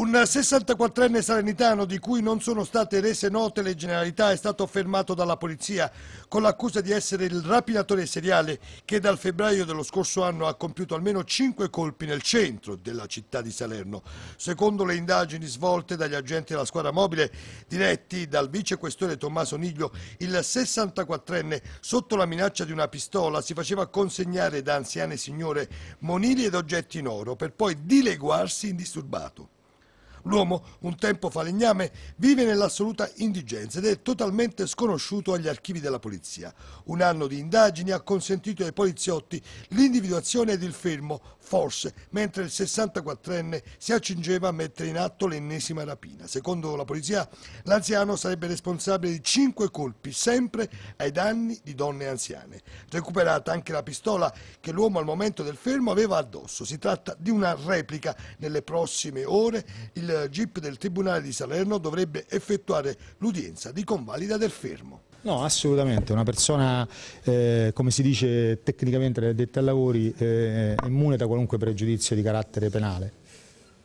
Un 64enne salernitano di cui non sono state rese note le generalità è stato fermato dalla polizia con l'accusa di essere il rapinatore seriale che dal febbraio dello scorso anno ha compiuto almeno 5 colpi nel centro della città di Salerno. Secondo le indagini svolte dagli agenti della squadra mobile diretti dal vicequestore Tommaso Niglio, il 64enne sotto la minaccia di una pistola si faceva consegnare da anziane signore monili ed oggetti in oro per poi dileguarsi indisturbato. L'uomo, un tempo falegname, vive nell'assoluta indigenza ed è totalmente sconosciuto agli archivi della polizia. Un anno di indagini ha consentito ai poliziotti l'individuazione ed il fermo, forse, mentre il 64enne si accingeva a mettere in atto l'ennesima rapina. Secondo la polizia, l'anziano sarebbe responsabile di cinque colpi, sempre ai danni di donne anziane. Recuperata anche la pistola che l'uomo al momento del fermo aveva addosso. Si tratta di una replica. Nelle prossime ore il il GIP del Tribunale di Salerno dovrebbe effettuare l'udienza di convalida del fermo. No, assolutamente, una persona, eh, come si dice tecnicamente, detta ai lavori, eh, immune da qualunque pregiudizio di carattere penale.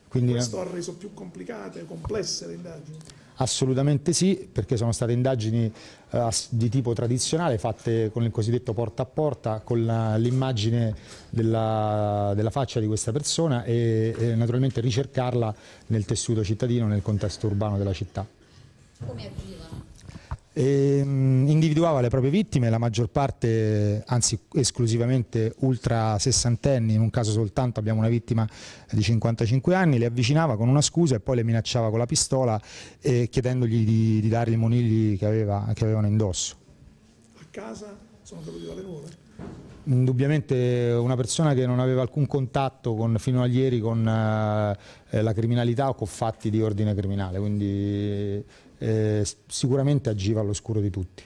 Quindi, Questo eh, ha reso più complicate, e complesse le indagini? Assolutamente sì, perché sono state indagini eh, di tipo tradizionale fatte con il cosiddetto porta a porta, con l'immagine della, della, faccia di questa persona e, e naturalmente ricercarla nel tessuto cittadino, nel contesto urbano della città. Come arriva? Ehm, individuava le proprie vittime, la maggior parte, anzi esclusivamente ultra sessantenni, in un caso soltanto abbiamo una vittima di 55 anni, le avvicinava con una scusa e poi le minacciava con la pistola eh, chiedendogli di, di, dargli i monili che, aveva, che avevano indosso. A casa sono cadute dalle nuvole? Indubbiamente una persona che non aveva alcun contatto con, fino a ieri con eh, la criminalità o con fatti di ordine criminale, quindi eh, sicuramente agiva all'oscuro di tutti.